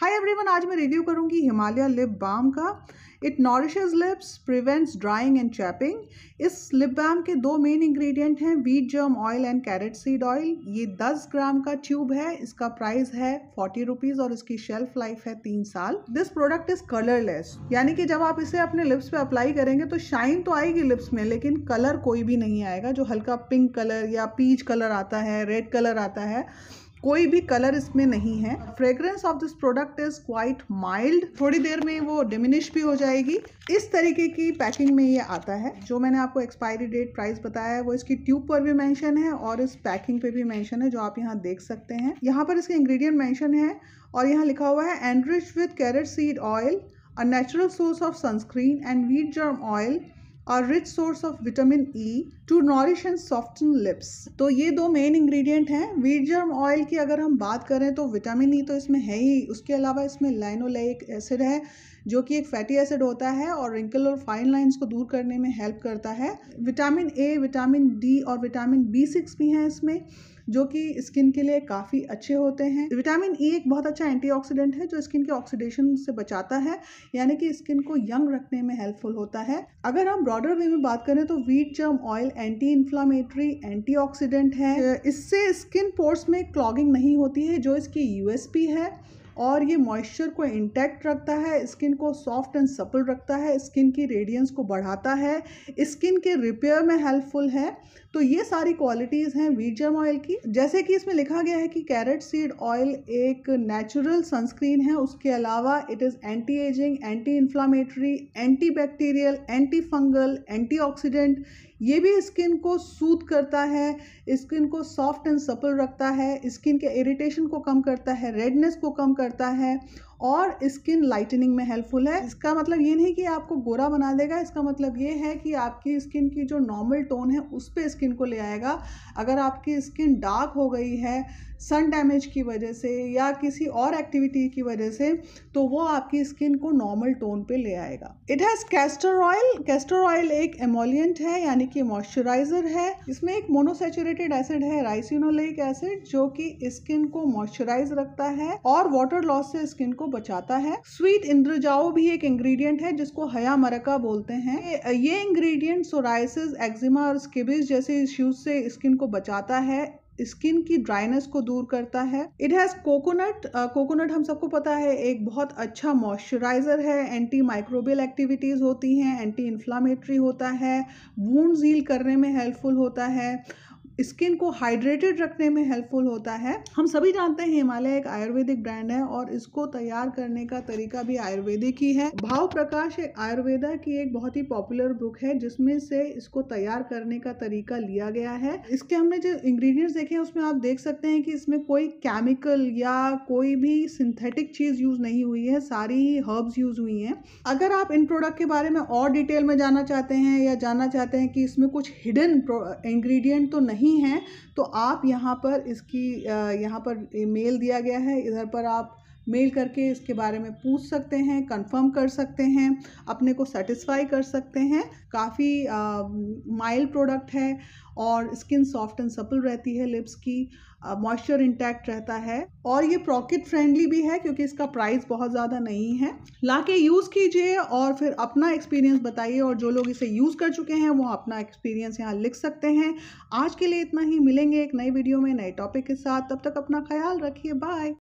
hi everyone आज मैं review करूंगी हिमालय लिप बाम का it nourishes lips prevents drying and chapping इस लिप बाम के दो मेन इंग्रेडिएंट हैं wheat germ oil and carrot seed oil ये 10 ग्राम का ट्यूब है इसका प्राइस है फोर्टी रुपीज़ और इसकी शेल्फ लाइफ है तीन साल दिस प्रोडक्ट इज कलरलेस यानी कि जब आप इसे अपने लिप्स पे अप्लाई करेंगे तो शाइन तो आएगी लिप्स में लेकिन कलर कोई भी नहीं आएगा जो हल्का पिंक कलर या पीच कलर आता है रेड कलर आता है कोई भी कलर इसमें नहीं है fragrance of this product is quite mild थोड़ी देर में वो डिमिनिश भी हो जाएगी इस तरीके की पैकिंग में ये आता है जो मैंने आपको एक्सपायरी डेट प्राइस बताया है वो इसकी ट्यूब पर भी मैंशन है और इस पैकिंग पे भी मैंशन है जो आप यहाँ देख सकते हैं यहाँ पर इसके इंग्रीडियंट मैंशन है और यहाँ लिखा हुआ है enrich with carrot seed oil a natural source of sunscreen and wheat germ oil are rich source of vitamin E to nourish and soften lips तो ये दो मेन इंग्रेडिएंट हैं वीट जर्म ऑयल की अगर हम बात करें तो विटामिन ई e तो इसमें है ही उसके अलावा इसमें लाइनोलाइक एसिड है जो कि एक फैटी एसिड होता है और रिंकल और फाइन लाइंस को दूर करने में हेल्प करता है विटामिन ए विटामिन डी और विटामिन बी सिक्स भी हैं इसमें जो कि स्किन के लिए काफ़ी अच्छे होते हैं विटामिन ई e एक बहुत अच्छा एंटीऑक्सीडेंट है जो स्किन के ऑक्सीडेशन से बचाता है यानी कि स्किन को यंग रखने में हेल्पफुल होता है अगर हम ब्रॉडर वे में बात करें तो wheat germ oil anti inflammatory antioxidant है इससे स्किन पोर्स में क्लॉगिंग नहीं होती है जो इसकी यूएसपी है और ये मॉइस्चर को इंटैक्ट रखता है स्किन को सॉफ्ट एंड सपल रखता है स्किन की रेडियंस को बढ़ाता है स्किन के रिपेयर में हेल्पफुल है तो ये सारी क्वालिटीज़ हैं वीट जर्म ऑयल की जैसे कि इसमें लिखा गया है कि कैरेट सीड ऑयल एक नेचुरल सनस्क्रीन है उसके अलावा it is anti ageing anti inflammatory anti bacterial anti fungal anti oxidant ये भी स्किन को सूद करता है स्किन को सॉफ्ट एंड सपल रखता है स्किन के इरिटेशन को कम करता है रेडनेस को कम करता है और स्किन लाइटनिंग में हेल्पफुल है इसका मतलब ये नहीं कि आपको गोरा बना देगा इसका मतलब ये है कि आपकी स्किन की जो नॉर्मल टोन है उस पर स्किन को ले आएगा अगर आपकी स्किन डार्क हो गई है सन डैमेज की वजह से या किसी और एक्टिविटी की वजह से तो वो आपकी स्किन को नॉर्मल टोन पे ले आएगा it has castor oil castor oil एक एमोलियंट है यानी कि मॉइस्चराइजर है इसमें एक मोनोसेचुरेटेड एसिड है राइसिनोलिक एसिड जो कि स्किन को मॉइस्चराइज रखता है और वाटर लॉस से स्किन को बचाता है स्वीट इंद्रजाओ भी एक इंग्रेडिएंट है जिसको हया मरका बोलते हैं ये इंग्रेडिएंट सोराइसिस एक्जिमा और स्किबिस जैसे इश्यूज से स्किन को बचाता है स्किन की ड्राइनेस को दूर करता है इट हैज़ कोकोनट कोकोनट हम सबको पता है एक बहुत अच्छा मॉइस्चराइजर है एंटी माइक्रोबियल एक्टिविटीज़ होती हैं एंटी इन्फ्लामेटरी होता है वूंड हील करने में हेल्पफुल होता है स्किन को हाइड्रेटेड रखने में हेल्पफुल होता है हम सभी जानते हैं हिमालय एक आयुर्वेदिक ब्रांड है और इसको तैयार करने का तरीका भी आयुर्वेदिक ही है भाव प्रकाश एक आयुर्वेदा की एक बहुत ही पॉपुलर बुक है जिसमें से इसको तैयार करने का तरीका लिया गया है इसके हमने जो इंग्रेडिएंट्स देखे हैं उसमें आप देख सकते हैं कि इसमें कोई केमिकल या कोई भी सिंथेटिक चीज़ यूज़ नहीं हुई है सारी ही हर्ब्स यूज़ हुई हैं अगर आप इन प्रोडक्ट के बारे में और डिटेल में जानना चाहते हैं या जानना चाहते हैं कि इसमें कुछ हिडन इंग्रेडिएंट तो नहीं नहीं है तो आप यहाँ पर इसकी यहाँ पर मेल दिया गया है इधर पर आप मेल करके इसके बारे में पूछ सकते हैं कंफर्म कर सकते हैं अपने को सेटिस्फाई कर सकते हैं काफ़ी माइल्ड प्रोडक्ट है और स्किन सॉफ्ट एंड सपल रहती है लिप्स की मॉइस्चर इंटैक्ट रहता है और ये प्रॉकेट फ्रेंडली भी है क्योंकि इसका प्राइस बहुत ज़्यादा नहीं है ला के यूज़ कीजिए और फिर अपना एक्सपीरियंस बताइए और जो लोग इसे यूज़ कर चुके हैं वो अपना एक्सपीरियंस यहाँ लिख सकते हैं आज के लिए इतना ही मिलेंगे एक नई वीडियो में नए टॉपिक के साथ तब तक अपना ख्याल रखिए बाय